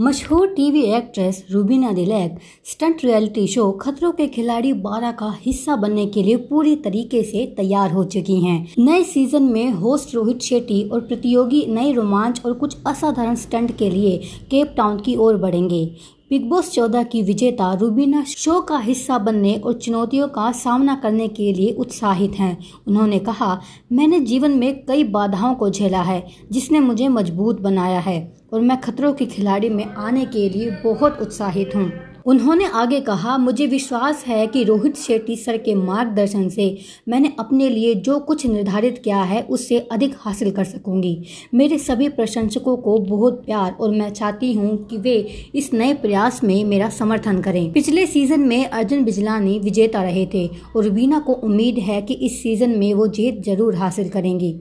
मशहूर TV actress Rubina Dilaik stunt reality show Khatron Ke खिलाड़ी 12 का हिस्सा बनने के लिए पूरी तरीके से तैयार हो चुकी हैं। नए सीजन में होस्ट रोहित शेट्टी और प्रतियोगी नए रोमांच और कुछ असाधारण स्टंट के लिए केप टाउन की ओर बढ़ेंगे बिग बॉस चौदह की विजेता रूबीना शो का हिस्सा बनने और चुनौतियों का सामना करने के लिए उत्साहित हैं उन्होंने कहा मैंने जीवन में कई बाधाओं को झेला है जिसने मुझे मजबूत बनाया है और मैं खतरों के खिलाड़ी में आने के लिए बहुत उत्साहित हूँ उन्होंने आगे कहा मुझे विश्वास है कि रोहित शेट्टी सर के मार्गदर्शन से मैंने अपने लिए जो कुछ निर्धारित किया है उससे अधिक हासिल कर सकूंगी मेरे सभी प्रशंसकों को बहुत प्यार और मैं चाहती हूं कि वे इस नए प्रयास में मेरा समर्थन करें पिछले सीजन में अर्जुन बिजलानी विजेता रहे थे और वीना को उम्मीद है कि इस सीजन में वो जीत जरूर हासिल करेंगी